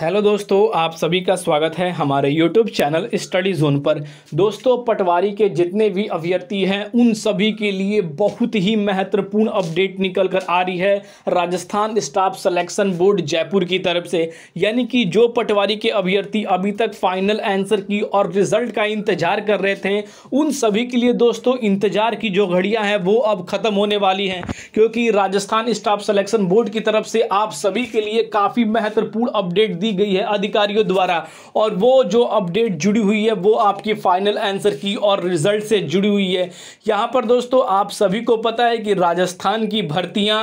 hello दोस्तों आप सभी का स्वागत है हमारे यूट्यूब चैनल स्टडी जोन पर दोस्तों पटवारी के जितने भी अभ्यर्थी हैं उन सभी के लिए बहुत ही महत्वपूर्ण अपडेट निकल कर आ रही है Rajasthan staff selection board Jaipur की तरफ से यानी कि जो पटवारी के अभ्यर्थी अभी तक फाइनल आंसर की और रिजल्ट का इंतजार कर रहे थे उन सभी के लिए दोस्तों इंतजार की जो घड़ियाँ हैं वो अब ख़त्म होने वाली हैं क्योंकि राजस्थान स्टाफ सलेक्शन बोर्ड की तरफ से आप सभी के लिए काफ़ी महत्वपूर्ण अपडेट दी गई है अधिकारियों द्वारा और वो जो अपडेट जुड़ी हुई है वो आपकी फाइनल आंसर की और रिजल्ट से जुड़ी हुई है यहाँ पर दोस्तों आप सभी को पता है कि राजस्थान की भर्तियाँ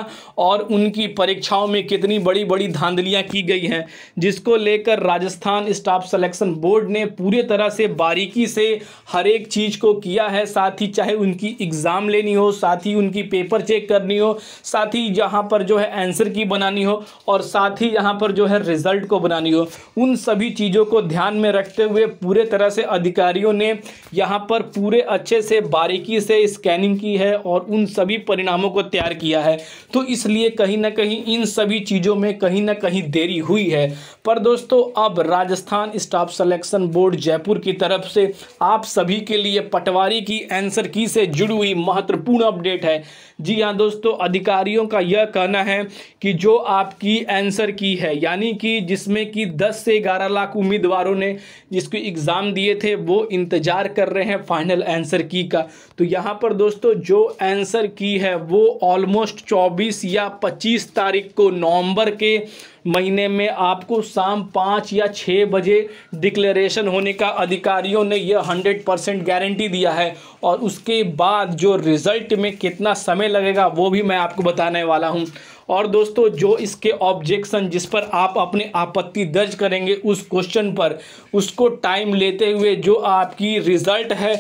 और उनकी परीक्षाओं में कितनी बड़ी बड़ी धांधलियाँ की गई हैं जिसको लेकर राजस्थान स्टाफ सेलेक्शन बोर्ड ने पूरे तरह से बारीकी से हर एक चीज़ को किया है साथ ही चाहे उनकी एग्ज़ाम लेनी हो साथ ही उनकी पेपर चेक करनी हो साथ ही यहाँ पर जो है आंसर की बनानी हो और साथ ही यहाँ पर जो है रिजल्ट को बना बनानी हो उन सभी चीज़ों को ध्यान में रखते हुए पूरे तरह से अधिकारियों ने यहाँ पर पूरे अच्छे से बारीकी से स्कैनिंग की है और उन सभी परिणामों को तैयार किया है तो इसलिए कहीं ना कहीं इन सभी चीज़ों में कहीं ना कहीं देरी हुई है पर दोस्तों अब Rajasthan staff selection board Jaipur की तरफ से आप सभी के लिए पटवारी की एंसर की से जुड़ी हुई महत्वपूर्ण अपडेट है जी हाँ दोस्तों अधिकारियों का यह कहना है कि जो आपकी आंसर की है यानी कि जिसमें हैं कि 10 से 11 लाख उम्मीदवारों ने जिसको एग्ज़ाम दिए थे वो इंतज़ार कर रहे हैं फाइनल आंसर की का तो यहाँ पर दोस्तों जो आंसर की है वो ऑलमोस्ट 24 या 25 तारीख को नवंबर के महीने में आपको शाम पाँच या छः बजे डिक्लेरेशन होने का अधिकारियों ने यह हंड्रेड परसेंट गारंटी दिया है और उसके बाद जो रिज़ल्ट में कितना समय लगेगा वो भी मैं आपको बताने वाला हूँ और दोस्तों जो इसके ऑब्जेक्शन जिस पर आप अपने आपत्ति दर्ज करेंगे उस क्वेश्चन पर उसको टाइम लेते हुए जो आपकी रिज़ल्ट है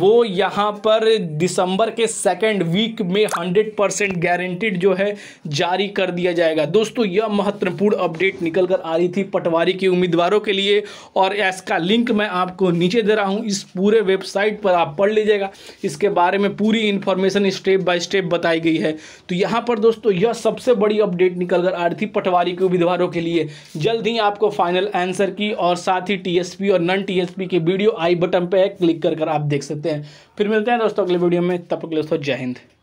वो यहाँ पर दिसंबर के सेकेंड वीक में हंड्रेड परसेंट गारंटिड जो है जारी कर दिया जाएगा दोस्तों यह महत्वपूर्ण अपडेट निकल कर आ रही थी पटवारी के उम्मीदवारों के लिए और इसका लिंक मैं आपको नीचे दे रहा हूँ इस पूरे वेबसाइट पर आप पढ़ लीजिएगा इसके बारे में पूरी इन्फॉर्मेशन स्टेप बाय स्टेप बताई गई है तो यहाँ पर दोस्तों यह सबसे सबसे बड़ी अपडेट निकल कर आ रही थी पटवारी के उम्मीदवारों के लिए जल्द ही आपको फाइनल आंसर की और साथ ही टीएसपी और नॉन टीएसपी के वीडियो आई बटन पर क्लिक कर, कर आप देख सकते हैं फिर मिलते हैं दोस्तों अगले वीडियो में तब तक दोस्तों जय हिंद